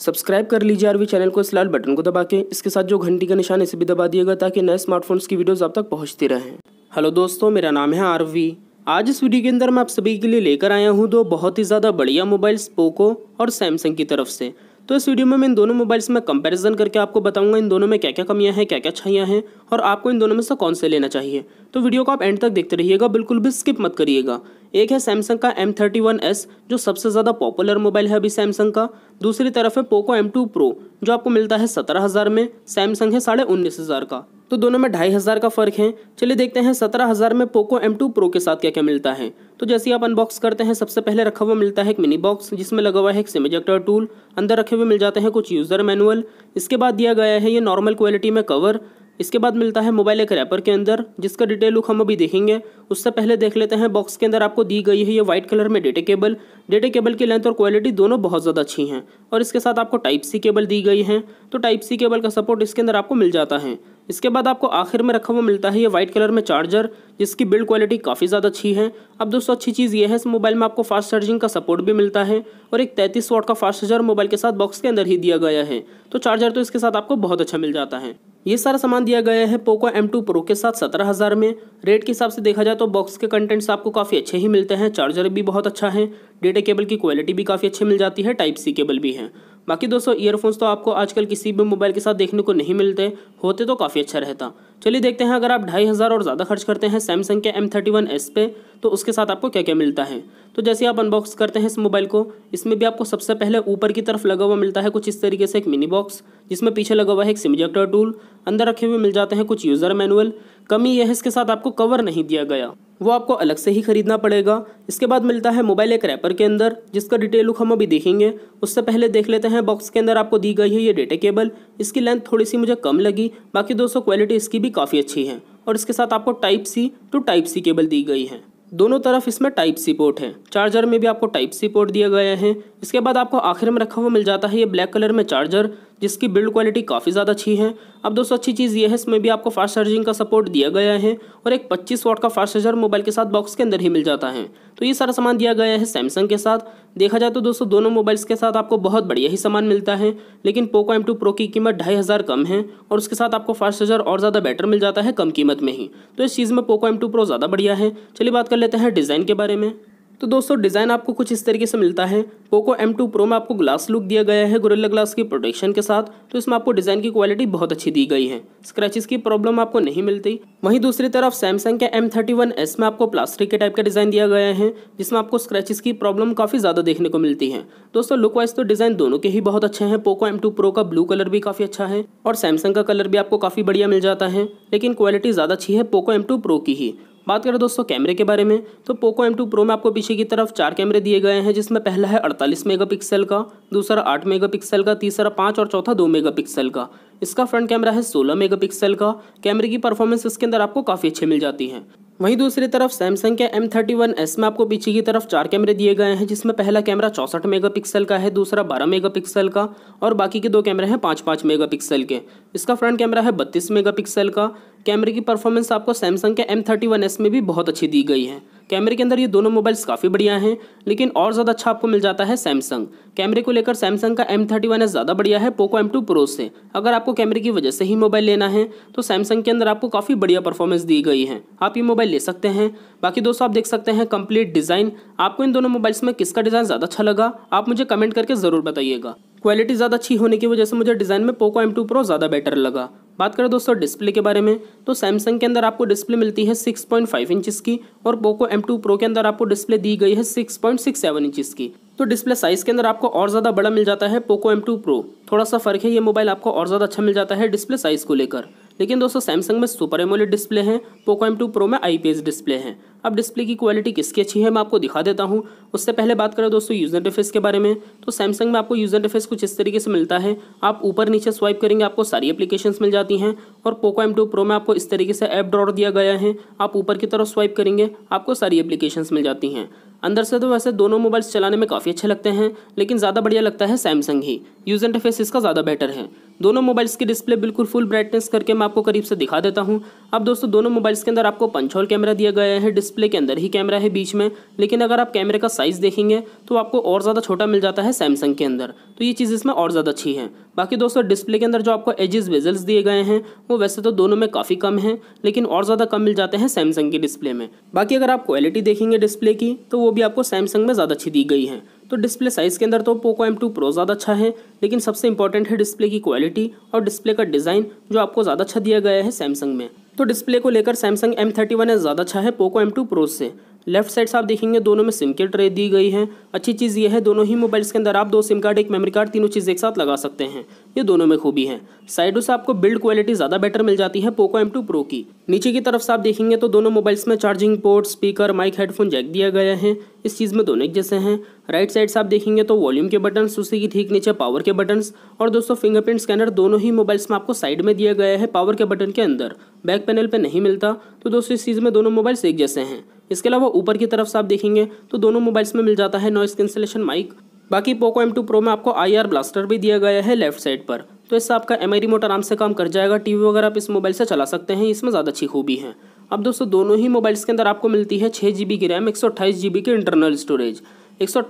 subscribe कर लीजिए RV channel को इस लाल बटन को दबा के इसके साथ जो घंटी का निशान इसे भी दबा दिएगा ताकि नए स्मार्टफोन्स की वीडियोज़ आप तक पहुँचती रहें हेलो दोस्तों मेरा नाम है आरवी आज इस वीडियो के अंदर मैं आप सभी के लिए लेकर आया हूँ दो बहुत ही ज़्यादा बढ़िया मोबाइल्स पोको और सैमसंग की तरफ से तो इस वीडियो में मैं इन दोनों मोबाइल्स में कंपैरिजन करके आपको बताऊंगा इन दोनों में क्या क्या कमियां हैं क्या क्या अच्छाइयाँ हैं और आपको इन दोनों में से कौन से लेना चाहिए तो वीडियो को आप एंड तक देखते रहिएगा बिल्कुल भी स्किप मत करिएगा एक है सैमसंग का एम थर्टी वन एस जो सबसे ज़्यादा पॉपुलर मोबाइल है अभी सैमसंग का दूसरी तरफ है पोको एम टू प्रो जो आपको मिलता है सत्रह हज़ार में सैमसंग है साढ़े उन्नीस हज़ार का तो दोनों में ढाई हज़ार का फ़र्क है चलिए देखते हैं सत्रह हज़ार में पोको एम टू प्रो के साथ क्या क्या मिलता है तो जैसे आप अनबॉक्स करते हैं सबसे पहले रखा हुआ मिलता है एक मिनी बॉक्स जिसमें लगा हुआ है एक सिमेजेक्टर टूल अंदर रखे हुए मिल जाते हैं कुछ यूज़र मैनुअल इसके बाद दिया गया है ये नॉर्मल क्वालिटी में कवर इसके बाद मिलता है मोबाइल एक रैपर के अंदर जिसका डिटेल लुक हम अभी देखेंगे उससे पहले देख लेते हैं बॉक्स के अंदर आपको दी गई है ये व्हाइट कलर में डेटा केबल डेटा केबल की लेंथ और क्वालिटी दोनों बहुत ज़्यादा अच्छी हैं और इसके साथ आपको टाइप सी केबल दी गई है तो टाइप सी केबल का सपोर्ट इसके अंदर आपको मिल जाता है इसके बाद आपको आखिर में रखा हुआ मिलता है ये वाइट कलर में चार्जर जिसकी बिल्ड क्वालिटी काफ़ी ज़्यादा अच्छी है अब दोस्तों अच्छी चीज़ ये है इस मोबाइल में आपको फास्ट चार्जिंग का सपोर्ट भी मिलता है और एक तैतीस वाट का फास्ट चार्जर मोबाइल के साथ बॉक्स के अंदर ही दिया गया है तो चार्जर तो इसके साथ आपको बहुत अच्छा मिल जाता है ये सारा सामान दिया गया है पोको एम टू प्रो के साथ सत्रह हज़ार में रेट के हिसाब से देखा जाए तो बॉक्स के कंटेंट्स आपको काफ़ी अच्छे ही मिलते हैं चार्जर भी बहुत अच्छा है डेटा केबल की क्वालिटी भी काफ़ी अच्छी मिल जाती है टाइप सी केबल भी है बाकी दोस्तों ईयरफोन्स तो आपको आजकल किसी भी मोबाइल के साथ देखने को नहीं मिलते होते तो काफ़ी अच्छा रहता चलिए देखते हैं अगर आप ढाई हज़ार और ज़्यादा खर्च करते हैं सैमसंग के एम थर्टी वन एस पे तो उसके साथ आपको क्या क्या मिलता है तो जैसे आप अनबॉक्स करते हैं इस मोबाइल को इसमें भी आपको सबसे पहले ऊपर की तरफ लगा हुआ मिलता है कुछ इस तरीके से एक मिनी बॉक्स जिसमें पीछे लगा हुआ है एक सिमजेक्टर टूल अंदर रखे हुए मिल जाते हैं कुछ यूज़र मैनुअल कमी यह है इसके साथ आपको कवर नहीं दिया गया वो आपको अलग से ही खरीदना पड़ेगा इसके बाद मिलता है मोबाइल एक रैपर के अंदर जिसका डिटेल लुक हम अभी देखेंगे उससे पहले देख लेते हैं बॉक्स के अंदर आपको दी गई है ये डेटा केबल इसकी लेंथ थोड़ी सी मुझे कम लगी बाकी दोस्तों क्वालिटी इसकी भी काफ़ी अच्छी है और इसके साथ आपको type C to type C cable दी गई है दोनों तरफ इसमें टाइप सी पोर्ट है चार्जर में भी आपको टाइप सी पोर्ट दिया गया है इसके बाद आपको आखिर में रखा हुआ मिल जाता है ये ब्लैक कलर में चार्जर जिसकी बिल्ड क्वालिटी काफ़ी ज़्यादा अच्छी है अब दोस्तों अच्छी चीज़ ये है इसमें भी आपको फास्ट चार्जिंग का सपोर्ट दिया गया है और एक 25 वाट का फास्ट चार्जर मोबाइल के साथ बॉक्स के अंदर ही मिल जाता है तो ये सारा सामान दिया गया है सैमसंग के साथ देखा जाए तो दोस्तों दोनों मोबाइल्स के साथ आपको बहुत बढ़िया ही सामान मिलता है लेकिन पोको एम प्रो की कीमत ढाई हज़ार कम है और उसके साथ आपको फास्ट चार्जर और ज़्यादा बेटर मिल जाता है कम कीमत में ही तो इस चीज़ में पोको एम प्रो ज़्यादा बढ़िया है चलिए बात कर लेते हैं डिज़ाइन के बारे में तो दोस्तों डिज़ाइन आपको कुछ इस तरीके से मिलता है पोको एम टू प्रो में आपको ग्लास लुक दिया गया है गोरिल्ला ग्लास की प्रोटेक्शन के साथ तो इसमें आपको डिज़ाइन की क्वालिटी बहुत अच्छी दी गई है स्क्रैचेस की प्रॉब्लम आपको नहीं मिलती वहीं दूसरी तरफ सैमसंग के एम थर्टी वन एस में आपको प्लास्टिक के टाइप का डिज़ाइन दिया गया है जिसमें आपको स्क्रैचेस की प्रॉब्लम काफ़ी ज़्यादा देखने को मिलती है दोस्तों लुक वाइज तो डिज़ाइन दोनों के ही बहुत अच्छे हैं पोको एम टू प्रो का ब्लू कलर भी काफ़ी अच्छा है और सैमसंग का कलर भी आपको काफ़ी बढ़िया मिल जाता है लेकिन क्वालिटी ज़्यादा अच्छी है पोको एम टू प्रो की ही बात करें दोस्तों कैमरे के बारे में तो पोको एम टू प्रो में आपको पीछे की तरफ चार कैमरे दिए गए हैं जिसमें पहला है अड़तालीस मेगापिक्सल का दूसरा आठ मेगापिक्सल का तीसरा पाँच और चौथा दो मेगापिक्सल का इसका फ्रंट कैमरा है सोलह मेगापिक्सल का कैमरे की परफॉर्मेंस इसके अंदर आपको काफ़ी अच्छी मिल जाती है वहीं दूसरी तरफ सैमसंग के एम थर्टी वन एस में आपको पीछे की तरफ चार कैमरे दिए गए हैं जिसमें पहला कैमरा चौंसठ मेगापिक्सल का है दूसरा बारह मेगापिक्सल का और बाकी के दो कैमरे हैं पाँच पाँच मेगापिक्सल के इसका फ्रंट कैमरा है बत्तीस मेगापिक्सल का कैमरे की परफॉर्मेंस आपको सैमसंग के एम थर्टी वन एस में भी बहुत अच्छी दी गई है कैमरे के अंदर ये दोनों मोबाइल्स काफ़ी बढ़िया हैं लेकिन और ज़्यादा अच्छा आपको मिल जाता है सैमसंग कैमरे को लेकर सैमसंग का एम थर्टी वन एस ज़्यादा बढ़िया है पोको एम टू प्रो से अगर आपको कैमरे की वजह से ही मोबाइल लेना है तो सैमसंग के अंदर आपको काफ़ी बढ़िया परफॉर्मेंस दी गई है आप ये मोबाइल ले सकते हैं बाकी दोस्तों आप देख सकते हैं कंप्लीट डिज़ाइन आपको इन दोनों मोबाइल्स में किसका डिज़ाइन ज़्यादा अच्छा लगा आप मुझे कमेंट करके ज़रूर बताइएगा क्वालिटी ज़्यादा अच्छी होने की वजह से मुझे डिज़ाइन में पोको एम टू प्रो ज़्यादा बेटर लगा बात करें दोस्तों डिस्प्ले के बारे में तो सैमसंग के अंदर आपको डिस्प्ले मिलती है 6.5 इंचेस की और पोको M2 Pro के अंदर आपको डिस्प्ले दी गई है 6.67 इंचिस की तो डिस्प्ले साइज़ के अंदर आपको और ज़्यादा बड़ा मिल जाता है पोको एम टू प्रो थोड़ा सा फ़र्क है ये मोबाइल आपको और ज़्यादा अच्छा मिल जाता है डिस्प्ले साइज़ को लेकर लेकिन दोस्तों सैमसंग में सुपर एमोलेड डिस्प्ले हैं पोको एम टू प्रो में आईपीएस डिस्प्ले है अब डिस्प्ले की क्वालिटी किसकी अच्छी है मैं आपको दिखा देता हूँ उससे पहले बात करें दोस्तों यूज़र इंटरफेस के बारे में तो सैमसंग में आपको यूज़र इंटरफेस कुछ इस तरीके से मिलता है आप ऊपर नीचे स्वाइप करेंगे आपको सारी एप्लीकेशन मिल जाती हैं और पोको एम टू प्रो में आपको इस तरीके से ऐप ड्रॉर दिया गया है आप ऊपर की तरफ स्वाइप करेंगे आपको सारी एप्लीकेशन मिल जाती हैं अंदर से तो वैसे दोनों मोबाइल्स चलाने में काफ़ी अच्छे लगते हैं लेकिन ज़्यादा बढ़िया लगता है सैमसंग ही यूज़ इंटरफेस इसका ज़्यादा बेटर है दोनों मोबाइल्स की डिस्प्ले बिल्कुल फुल ब्राइटनेस करके मैं आपको करीब से दिखा देता हूँ अब दोस्तों दोनों मोबाइल्स के अंदर आपको पंचोल कैमरा दिया गया है डिस्प्ले के अंदर ही कैमरा है बीच में लेकिन अगर आप कैमरे का साइज़ देखेंगे तो आपको और ज़्यादा छोटा मिल जाता है सैमसंग के अंदर तो ये चीज़ इसमें और ज़्यादा अच्छी है बाकी दोस्तों डिस्प्ले के अंदर जो आपको एजेस वेजल्स दिए गए हैं वो वैसे तो दोनों में काफ़ी कम है लेकिन और ज़्यादा कम मिल जाते हैं सैमसंग की डिस्प्ले में बाकी अगर आप क्वालिटी देखेंगे डिस्प्ले की तो वो भी आपको सैमसंग में ज़्यादा अच्छी दी गई है तो डिस्प्ले साइज़ के अंदर तो पोको एम टू प्रो ज़्यादा अच्छा है लेकिन सबसे इंपॉर्टेंट है डिस्प्ले की क्वालिटी और डिस्प्ले का डिज़ाइन जो आपको ज़्यादा अच्छा दिया गया है सैमसंग में तो डिस्प्ले को लेकर सैमसंग एम थर्टी वन ज़्यादा अच्छा है पोको एम टू प्रो से लेफ्ट साइड से आप देखेंगे दोनों में सिम की ट्रे दी गई है अच्छी चीज़ ये है दोनों ही मोबाइल्स के अंदर आप दो सिम कार्ड एक मेमोरी कार्ड तीनों चीज़ एक साथ लगा सकते हैं ये दोनों में खूबी है साइडों से आपको बिल्ड क्वालिटी ज़्यादा बेटर मिल जाती है पोको एम प्रो की नीचे की तरफ से आप देखेंगे तो दोनों मोबाइल्स में charging port speaker mic headphone jack दिया गया है इस चीज़ में दोनों एक जैसे हैं राइट साइड से आप देखेंगे तो वॉल्यूम के बटन उसी की ठीक नीचे पावर के बटन्स और दोस्तों फिंगरप्रिंट स्कैनर दोनों ही मोबाइल्स में आपको साइड में दिया गया है पावर के बटन के अंदर बैक पैनल पे नहीं मिलता तो दोस्तों इस चीज़ में दोनों मोबाइल्स एक जैसे हैं इसके अलावा ऊपर की तरफ से आप देखेंगे तो दोनों मोबाइल्स में मिल जाता है नॉइस कैंसिलेशन माइक बाकी पोको एम टू प्रो में आपको आई आर ब्लास्टर भी दिया गया है लेफ्ट साइड पर तो इससे आपका एम आई रिमोट आराम से काम कर जाएगा टीवी वगैरह आप इस मोबाइल से चला सकते हैं इसमें ज़्यादा अच्छी खूबी है अब दोस्तों दोनों ही मोबाइल्स के अंदर आपको मिलती है छः जी बी की रैम एक सौ अट्ठाईस जी बी की इंटरनल स्टोरेज एक सौ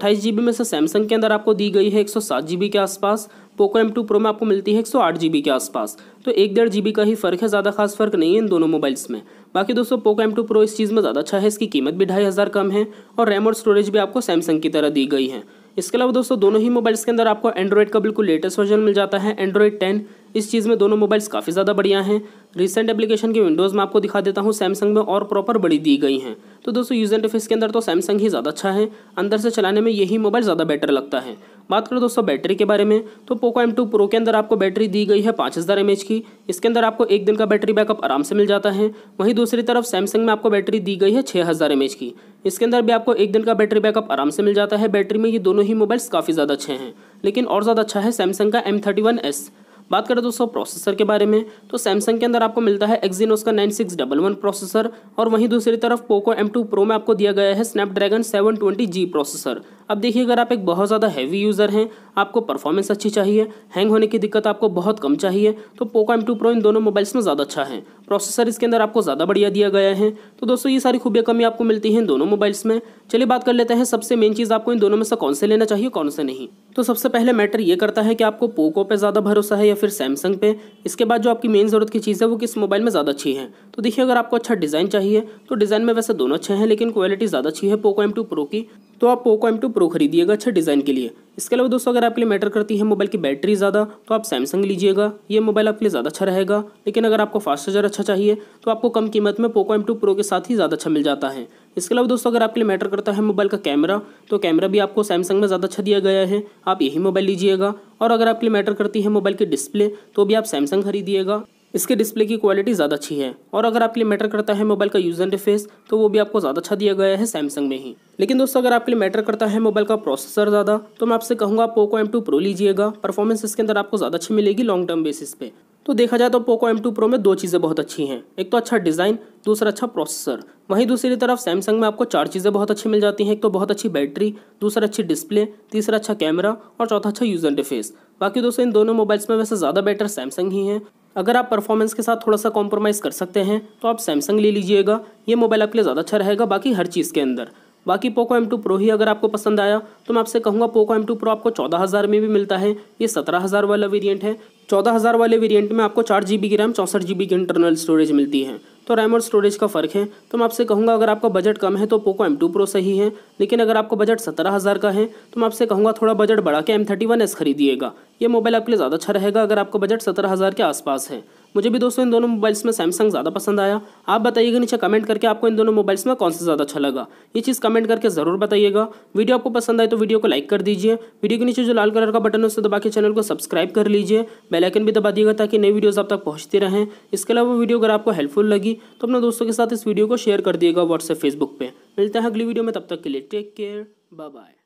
में से सैमसंग के अंदर आपको दी गई है एक सौ के आसपास पोको एम टू प्रो में आपको मिलती है एक सौ के आसपास तो एक डेढ़ जी का ही फ़र्क है ज़्यादा खास फ़र्क नहीं है इन दोनों मोबाइल्स में बाकी दोस्तों पोको एम टू प्रो इस चीज़ में ज़्यादा अच्छा है इसकी कीमत भी ढाई हज़ार कम है और रैम और स्टोरेज भी आपको सैमसंग की तरह दी गई है इसके अलावा दोस्तों दोनों ही मोबाइल्स के अंदर आपको एंड्रॉइड का बिल्कुल लेटेस्ट वर्जन मिल जाता है एंड्रॉइड टेन इस चीज़ में दोनों मोबाइल्स काफ़ी ज़्यादा बढ़िया हैं रिसेंट एप्लीकेशन के विंडोज़ में आपको दिखा देता हूँ सैमसंग में और प्रॉपर बड़ी दी गई हैं तो दोस्तों यूज इंटरफेस के अंदर तो सैमसंग ही ज़्यादा अच्छा है अंदर से चलाने में यही मोबाइल ज़्यादा बेटर लगता है बात करें दोस्तों बैटरी के बारे में तो पोको एम टू प्रो के अंदर आपको बैटरी दी गई है पाँच हज़ार एम एच की इसके अंदर आपको एक दिन का बैटरी बैकअप आराम से मिल जाता है वहीं दूसरी तरफ सैमसंग में आपको बैटरी दी गई है छः हज़ार एम एच की इसके अंदर भी आपको एक दिन का बैटरी बैकअप आराम से मिल जाता है बैटरी में ये दोनों ही मोबाइल्स काफ़ी ज़्यादा अच्छे हैं लेकिन और ज़्यादा अच्छा है सैमसंग का एम थर्टी वन एस बात करें दोस्तों प्रोसेसर के बारे में तो सैमसंग के अंदर आपको मिलता है एक्जीनोस का nine six double one processor और वहीं दूसरी तरफ पोको एम टू प्रो में आपको दिया गया है Snapdragon seven twenty G processor अब देखिए अगर आप एक बहुत ज़्यादा हैवी यूज़र हैं आपको परफॉर्मेंस अच्छी चाहिए हैंग होने की दिक्कत आपको बहुत कम चाहिए तो पोको एम टू प्रो इन दोनों मोबाइल्स में ज़्यादा अच्छा है प्रोसेसर इसके अंदर आपको ज़्यादा बढ़िया दिया गया है तो दोस्तों ये सारी खूबियाँ कमी आपको मिलती हैं दोनों मोबाइल्स में चलिए बात कर लेते हैं सबसे मेन चीज़ आपको इन दोनों में से कौन से लेना चाहिए कौन से नहीं तो सबसे पहले मैटर ये करता है कि आपको पोको पर ज़्यादा भरोसा है या फिर सैमसंग पे इसके बाद जो आपकी मेन ज़रूरत की चीज़ है वो किस मोबाइल में ज़्यादा अच्छी है तो देखिए अगर आपको अच्छा डिज़ाइन चाहिए तो डिज़ाइन में वैसे दोनों अच्छे हैं लेकिन क्वालिटी ज़्यादा अच्छी है पोको एम टू प्रो की तो आप पोको एम टू प्रो खरीदिएगा अच्छे डिज़ाइन के लिए इसके अलावा दोस्तों अगर आपके लिए मैटर करती है मोबाइल की बैटरी ज़्यादा तो आप सैमसंग लीजिएगा ये मोबाइल आपके लिए ज़्यादा अच्छा रहेगा लेकिन अगर आपको फास्ट चार्जर अच्छा चाहिए तो आपको कम कीमत में पोको एम टू प्रो के साथ ही ज़्यादा अच्छा मिल जाता है इसके अलावा दोस्तों अगर आपके लिए मैटर करता है मोबाइल का कैमरा तो कैमरा भी आपको सैमसंग में ज़्यादा अच्छा दिया गया है आप यही मोबाइल लीजिएगा और अगर आपके लिए मैटर करती है मोबाइल की डिस्प्ले तो भी आप सैमसंग खरीदिएगा इसके डिस्प्ले की क्वालिटी ज़्यादा अच्छी है और अगर आपके लिए मैटर करता है मोबाइल का यूज़र इंटरफेस तो वो भी आपको ज़्यादा अच्छा दिया गया है सैमसंग में ही लेकिन दोस्तों अगर आपके लिए मैटर करता है मोबाइल का प्रोसेसर ज़्यादा तो मैं आपसे कहूँगा पोको एम टू प्रो लीजिएगा परफॉर्मेंस इसके अंदर आपको ज़्यादा अच्छी मिलेगी लॉन्ग टर्म बेसिस पे तो देखा जाए तो पोको एम प्रो में दो चीज़ें बहुत अच्छी हैं एक तो अच्छा डिज़ाइन दूसरा अच्छा प्रोसेसर वहीं दूसरी तरफ सैमसंग में आपको चार चीज़ें बहुत अच्छी मिल जाती हैं एक तो बहुत अच्छी बैटरी दूसरा अच्छी डिस्प्ले तीसरा अच्छा कैमरा और चौथा अच्छा यूज़र इंटरफेस बाकी दोस्तों इन दोनों मोबाइल्स में वैसे ज़्यादा बेटर सैमसंग ही है अगर आप परफॉर्मेंस के साथ थोड़ा सा कॉम्प्रोमाइज़ कर सकते हैं तो आप सैमसंग ले लीजिएगा ये मोबाइल आपके लिए ज़्यादा अच्छा रहेगा बाकी हर चीज़ के अंदर बाकी पोको एम टू प्रो ही अगर आपको पसंद आया तो मैं आपसे कहूँगा पोको एम टू प्रो आपको चौदह हज़ार में भी मिलता है ये सत्रह हज़ार वाला वेरिएंट है चौदह हज़ार वाले वेरिएंट में आपको चार जी बी की रैम चौंसठ जी बी की इंटरनल स्टोरेज मिलती है तो रैम और स्टोरेज का फ़र्क है तो मैं आपसे कहूँगा अगर आपका बजट कम है तो पोको एम टू प्रो सही है लेकिन अगर आपका बजट सत्रह हज़ार का है तो मैं आपसे कहूँगा थोड़ा बजट बढ़ा के एम थर्टी वन एस खरीदिएगा ये मोबाइल आपके लिए ज़्यादा अच्छा रहेगा अगर आपका बजट सत्रह हज़ार के आसपास है मुझे भी दोस्तों इन दोनों मोबाइल्स में सैमसंग ज़्यादा पसंद आया आप बताइएगा नीचे कमेंट करके आपको इन दोनों मोबाइल्स में कौन सा ज़्यादा अच्छा लगा ये चीज़ कमेंट करके ज़रूर बताइएगा वीडियो आपको पसंद आए तो वीडियो को लाइक कर दीजिए वीडियो के नीचे जो लाल कलर का बटन है उसे दबा के चैनल को सब्सक्राइब कर लीजिए बेलाइकन भी दबा दिएगा ताकि नई वीडियोज़ आप तक पहुँचती रहें इसके अलावा वीडियो अगर आपको हेल्पफुल लगी तो अपने दोस्तों के साथ इस वीडियो को शेयर कर दिएगा व्हाट्सएप फेसबुक पर मिलते हैं अगली वीडियो में तब तक के लिए टेक केयर बाय बाय